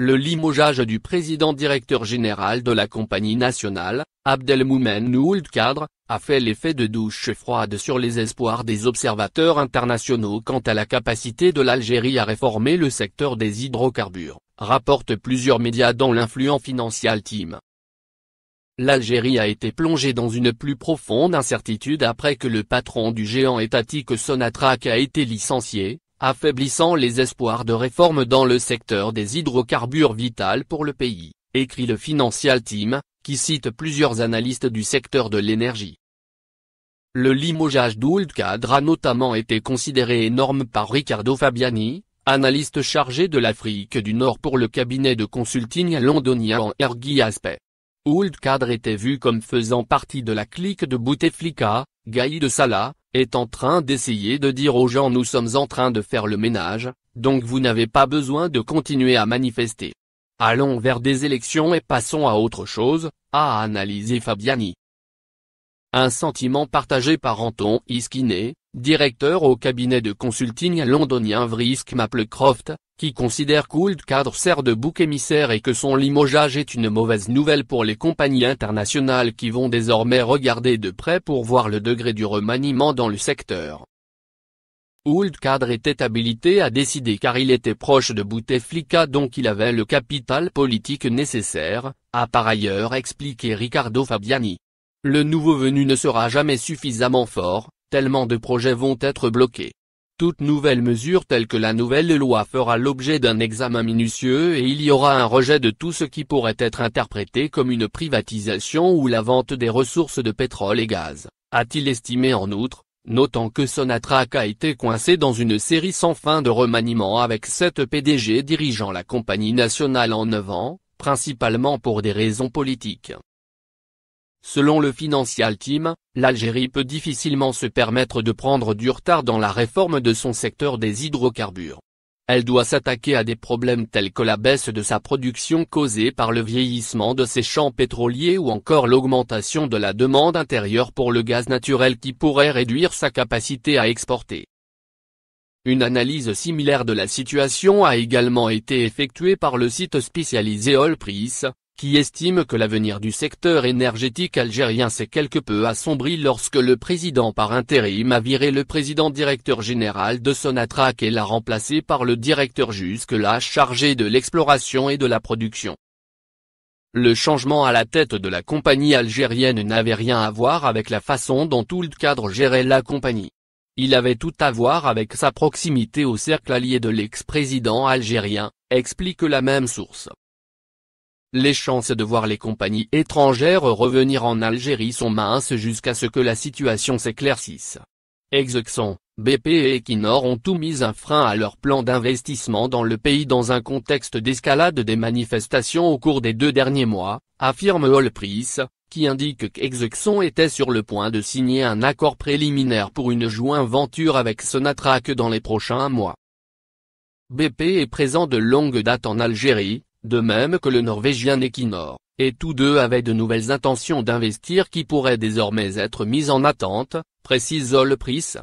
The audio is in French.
Le limogeage du président directeur général de la compagnie nationale, Abdelmoumen Nould Kadre a fait l'effet de douche froide sur les espoirs des observateurs internationaux quant à la capacité de l'Algérie à réformer le secteur des hydrocarbures, rapportent plusieurs médias dans l'influent Financial Team. L'Algérie a été plongée dans une plus profonde incertitude après que le patron du géant étatique Sonatrach a été licencié, affaiblissant les espoirs de réforme dans le secteur des hydrocarbures vitales pour le pays, écrit le Financial Team, qui cite plusieurs analystes du secteur de l'énergie. Le limogeage d'Ouldcadre a notamment été considéré énorme par Riccardo Fabiani, analyste chargé de l'Afrique du Nord pour le cabinet de consulting londonien en Ergi Aspect. Cadre était vu comme faisant partie de la clique de Bouteflika, Gaï de Salah, est en train d'essayer de dire aux gens nous sommes en train de faire le ménage, donc vous n'avez pas besoin de continuer à manifester. Allons vers des élections et passons à autre chose, a analysé Fabiani. Un sentiment partagé par Anton Iskiné, directeur au cabinet de consulting londonien Vrisk Maplecroft, qui considère cadre sert de bouc émissaire et que son limogeage est une mauvaise nouvelle pour les compagnies internationales qui vont désormais regarder de près pour voir le degré du remaniement dans le secteur. Cadre était habilité à décider car il était proche de Bouteflika donc il avait le capital politique nécessaire, a par ailleurs expliqué Ricardo Fabiani. Le nouveau venu ne sera jamais suffisamment fort, tellement de projets vont être bloqués. Toute nouvelle mesure telle que la nouvelle loi fera l'objet d'un examen minutieux et il y aura un rejet de tout ce qui pourrait être interprété comme une privatisation ou la vente des ressources de pétrole et gaz, a-t-il estimé en outre, notant que Sonatrach a été coincé dans une série sans fin de remaniements avec sept PDG dirigeant la compagnie nationale en 9 ans, principalement pour des raisons politiques. Selon le Financial Team, l'Algérie peut difficilement se permettre de prendre du retard dans la réforme de son secteur des hydrocarbures. Elle doit s'attaquer à des problèmes tels que la baisse de sa production causée par le vieillissement de ses champs pétroliers ou encore l'augmentation de la demande intérieure pour le gaz naturel qui pourrait réduire sa capacité à exporter. Une analyse similaire de la situation a également été effectuée par le site spécialisé All qui estime que l'avenir du secteur énergétique algérien s'est quelque peu assombri lorsque le président par intérim a viré le président directeur général de Sonatrach et l'a remplacé par le directeur jusque-là chargé de l'exploration et de la production. Le changement à la tête de la compagnie algérienne n'avait rien à voir avec la façon dont tout le cadre gérait la compagnie. Il avait tout à voir avec sa proximité au cercle allié de l'ex-président algérien, explique la même source. Les chances de voir les compagnies étrangères revenir en Algérie sont minces jusqu'à ce que la situation s'éclaircisse. Exxon, BP et Equinor ont tout mis un frein à leur plan d'investissement dans le pays dans un contexte d'escalade des manifestations au cours des deux derniers mois, affirme Holpris, qui indique qu'Exxon était sur le point de signer un accord préliminaire pour une joint-venture avec Sonatrach dans les prochains mois. BP est présent de longue date en Algérie, de même que le norvégien Equinor, et tous deux avaient de nouvelles intentions d'investir qui pourraient désormais être mises en attente, précise Price.